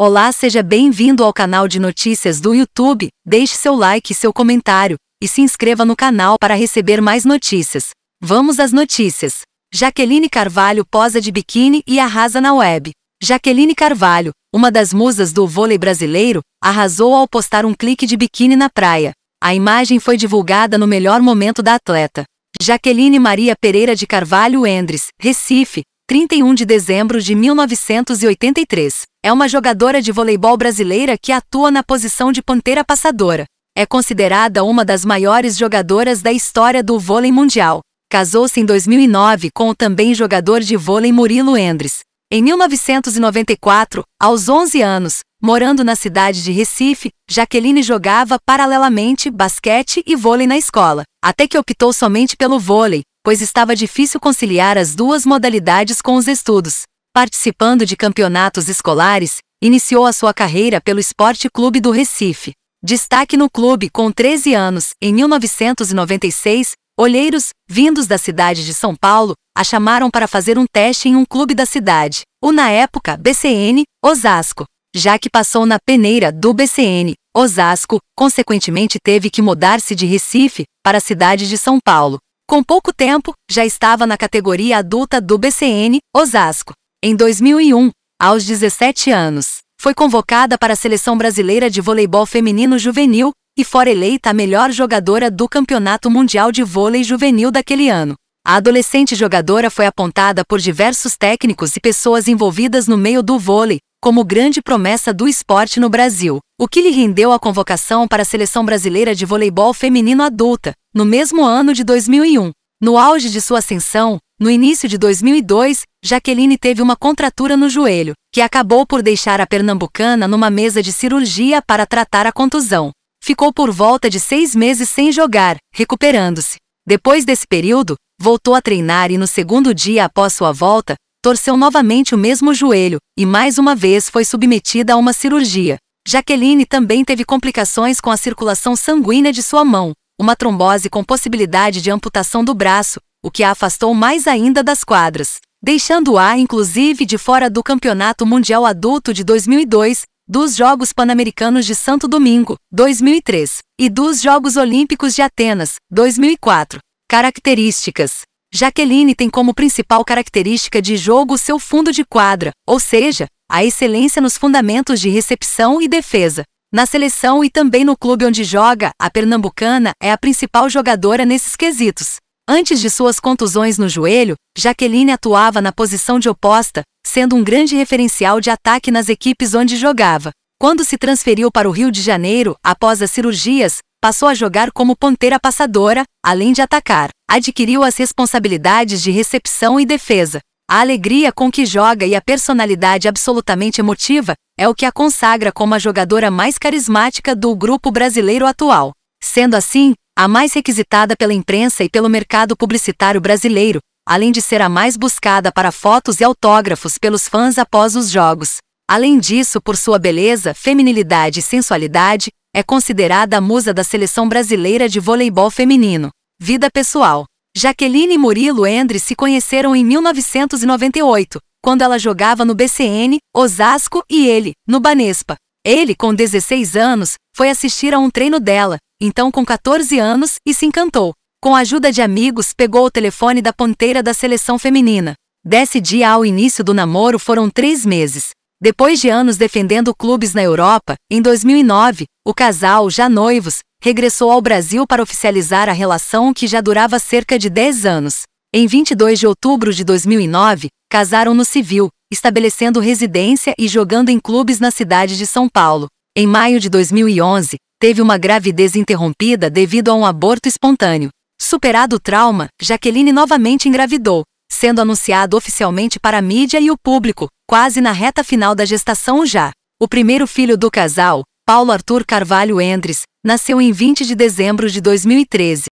Olá, seja bem-vindo ao canal de notícias do YouTube. Deixe seu like e seu comentário e se inscreva no canal para receber mais notícias. Vamos às notícias. Jaqueline Carvalho posa de biquíni e arrasa na web. Jaqueline Carvalho, uma das musas do vôlei brasileiro, arrasou ao postar um clique de biquíni na praia. A imagem foi divulgada no melhor momento da atleta. Jaqueline Maria Pereira de Carvalho Endres, Recife, 31 de dezembro de 1983. É uma jogadora de voleibol brasileira que atua na posição de ponteira passadora. É considerada uma das maiores jogadoras da história do vôlei mundial. Casou-se em 2009 com o também jogador de vôlei Murilo Endres. Em 1994, aos 11 anos, morando na cidade de Recife, Jaqueline jogava paralelamente basquete e vôlei na escola, até que optou somente pelo vôlei, pois estava difícil conciliar as duas modalidades com os estudos. Participando de campeonatos escolares, iniciou a sua carreira pelo Esporte Clube do Recife. Destaque no clube com 13 anos, em 1996, olheiros, vindos da cidade de São Paulo, a chamaram para fazer um teste em um clube da cidade, o na época BCN, Osasco. Já que passou na peneira do BCN, Osasco, consequentemente teve que mudar-se de Recife para a cidade de São Paulo. Com pouco tempo, já estava na categoria adulta do BCN, Osasco. Em 2001, aos 17 anos, foi convocada para a Seleção Brasileira de Voleibol Feminino Juvenil e fora eleita a melhor jogadora do Campeonato Mundial de Vôlei Juvenil daquele ano. A adolescente jogadora foi apontada por diversos técnicos e pessoas envolvidas no meio do vôlei como grande promessa do esporte no Brasil, o que lhe rendeu a convocação para a seleção brasileira de voleibol feminino adulta, no mesmo ano de 2001. No auge de sua ascensão, no início de 2002, Jaqueline teve uma contratura no joelho, que acabou por deixar a pernambucana numa mesa de cirurgia para tratar a contusão. Ficou por volta de seis meses sem jogar, recuperando-se. Depois desse período, voltou a treinar e no segundo dia após sua volta, torceu novamente o mesmo joelho e mais uma vez foi submetida a uma cirurgia. Jaqueline também teve complicações com a circulação sanguínea de sua mão, uma trombose com possibilidade de amputação do braço, o que a afastou mais ainda das quadras, deixando-a inclusive de fora do Campeonato Mundial Adulto de 2002, dos Jogos Pan-Americanos de Santo Domingo, 2003, e dos Jogos Olímpicos de Atenas, 2004. Características Jaqueline tem como principal característica de jogo seu fundo de quadra, ou seja, a excelência nos fundamentos de recepção e defesa. Na seleção e também no clube onde joga, a pernambucana é a principal jogadora nesses quesitos. Antes de suas contusões no joelho, Jaqueline atuava na posição de oposta, sendo um grande referencial de ataque nas equipes onde jogava. Quando se transferiu para o Rio de Janeiro, após as cirurgias, passou a jogar como ponteira passadora, além de atacar. Adquiriu as responsabilidades de recepção e defesa. A alegria com que joga e a personalidade absolutamente emotiva é o que a consagra como a jogadora mais carismática do grupo brasileiro atual. Sendo assim, a mais requisitada pela imprensa e pelo mercado publicitário brasileiro, além de ser a mais buscada para fotos e autógrafos pelos fãs após os jogos. Além disso, por sua beleza, feminilidade e sensualidade, é considerada a musa da seleção brasileira de voleibol feminino. Vida pessoal. Jaqueline e Murilo Endre se conheceram em 1998, quando ela jogava no BCN, Osasco e ele, no Banespa. Ele, com 16 anos, foi assistir a um treino dela, então com 14 anos, e se encantou. Com a ajuda de amigos, pegou o telefone da ponteira da seleção feminina. Desse dia ao início do namoro foram três meses. Depois de anos defendendo clubes na Europa, em 2009, o casal, já noivos, regressou ao Brasil para oficializar a relação que já durava cerca de 10 anos. Em 22 de outubro de 2009, casaram no civil, estabelecendo residência e jogando em clubes na cidade de São Paulo. Em maio de 2011, teve uma gravidez interrompida devido a um aborto espontâneo. Superado o trauma, Jaqueline novamente engravidou sendo anunciado oficialmente para a mídia e o público, quase na reta final da gestação já. O primeiro filho do casal, Paulo Arthur Carvalho Endres, nasceu em 20 de dezembro de 2013.